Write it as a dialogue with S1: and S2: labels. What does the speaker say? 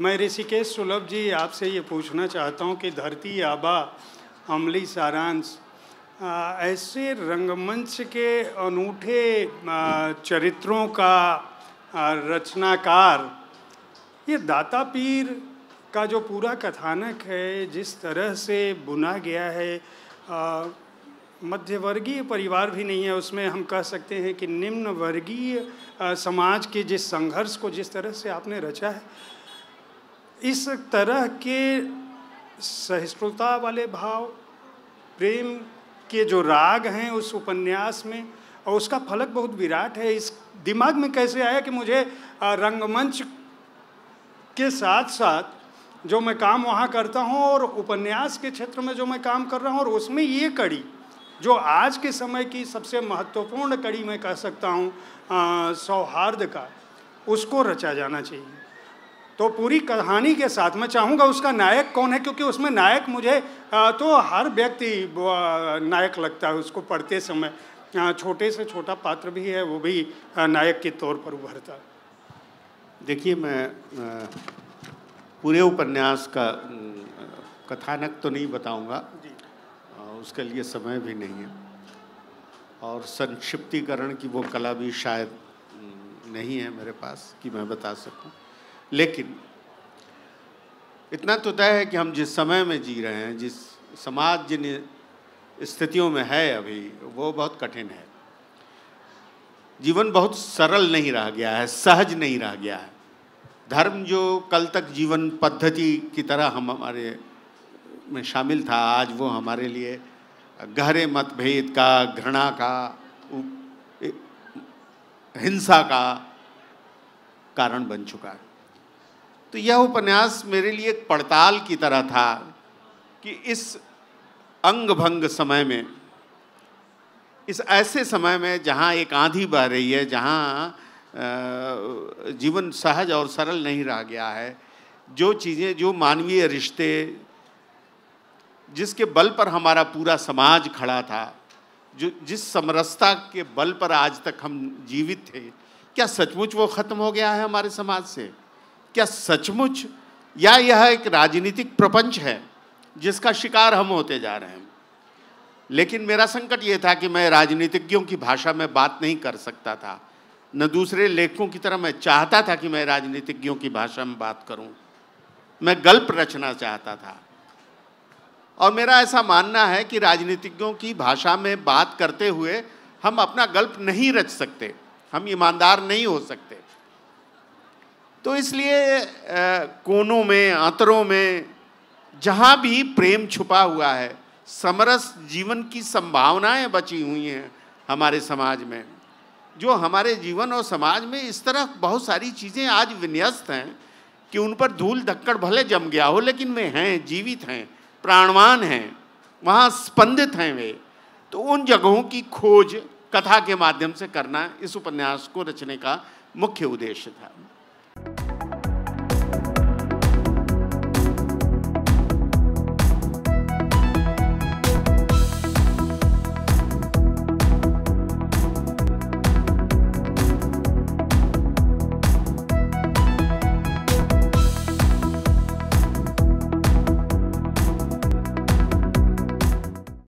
S1: मैं ऋषिकेश सुलभ जी आपसे ये पूछना चाहता हूँ कि धरती आबा अमली सारांश ऐसे रंगमंच के अनूठे चरित्रों का रचनाकार ये दाता पीर का जो पूरा कथानक है जिस तरह से बुना गया है मध्यवर्गीय परिवार भी नहीं है उसमें हम कह सकते हैं कि निम्न वर्गीय समाज के जिस संघर्ष को जिस तरह से आपने रचा है इस तरह के सहिष्णुता वाले भाव प्रेम के जो राग हैं उस उपन्यास में और उसका फलक बहुत विराट है इस दिमाग में कैसे आया कि मुझे रंगमंच के साथ साथ जो मैं काम वहाँ करता हूँ और उपन्यास के क्षेत्र में जो मैं काम कर रहा हूँ और उसमें ये कड़ी जो आज के समय की सबसे महत्वपूर्ण कड़ी मैं कह सकता हूँ सौहार्द का उसको रचा जाना चाहिए तो पूरी कहानी के साथ मैं चाहूँगा उसका नायक कौन है क्योंकि उसमें नायक मुझे तो हर व्यक्ति नायक लगता है उसको पढ़ते समय छोटे से छोटा पात्र भी है वो भी नायक के तौर पर उभरता है
S2: देखिए मैं पूरे उपन्यास का कथानक तो नहीं बताऊंगा उसके लिए समय भी नहीं है और संक्षिप्तीकरण की वो कला भी शायद नहीं है मेरे पास कि मैं बता सकूं लेकिन इतना तो तय है कि हम जिस समय में जी रहे हैं जिस समाज जिन स्थितियों में है अभी वो बहुत कठिन है जीवन बहुत सरल नहीं रह गया है सहज नहीं रह गया है धर्म जो कल तक जीवन पद्धति की तरह हम हमारे में शामिल था आज वो हमारे लिए गहरे मतभेद का घृणा का हिंसा का कारण बन चुका है तो यह उपन्यास मेरे लिए एक पड़ताल की तरह था कि इस अंग भंग समय में इस ऐसे समय में जहाँ एक आंधी बह रही है जहाँ जीवन सहज और सरल नहीं रह गया है जो चीज़ें जो मानवीय रिश्ते जिसके बल पर हमारा पूरा समाज खड़ा था जो जिस समरसता के बल पर आज तक हम जीवित थे क्या सचमुच वो ख़त्म हो गया है हमारे समाज से क्या सचमुच या यह एक राजनीतिक प्रपंच है जिसका शिकार हम होते जा रहे हैं लेकिन मेरा संकट ये था कि मैं राजनीतिज्ञों की भाषा में बात नहीं कर सकता था न दूसरे लेखकों की तरह मैं चाहता था कि मैं राजनीतिज्ञों की भाषा में बात करूं मैं गल्प रचना चाहता था और मेरा ऐसा मानना है कि राजनीतिज्ञों की भाषा में बात करते हुए हम अपना गल्प नहीं रच सकते हम ईमानदार नहीं हो सकते तो इसलिए कोनों में अंतरों में जहाँ भी प्रेम छुपा हुआ है समरस जीवन की संभावनाएं बची हुई हैं हमारे समाज में जो हमारे जीवन और समाज में इस तरह बहुत सारी चीज़ें आज विन्यस्त हैं कि उन पर धूल धक्कड़ भले जम गया हो लेकिन वे हैं जीवित हैं प्राणवान हैं वहाँ स्पंदित हैं वे तो उन जगहों की खोज कथा के माध्यम से करना इस उपन्यास को रचने का मुख्य उद्देश्य था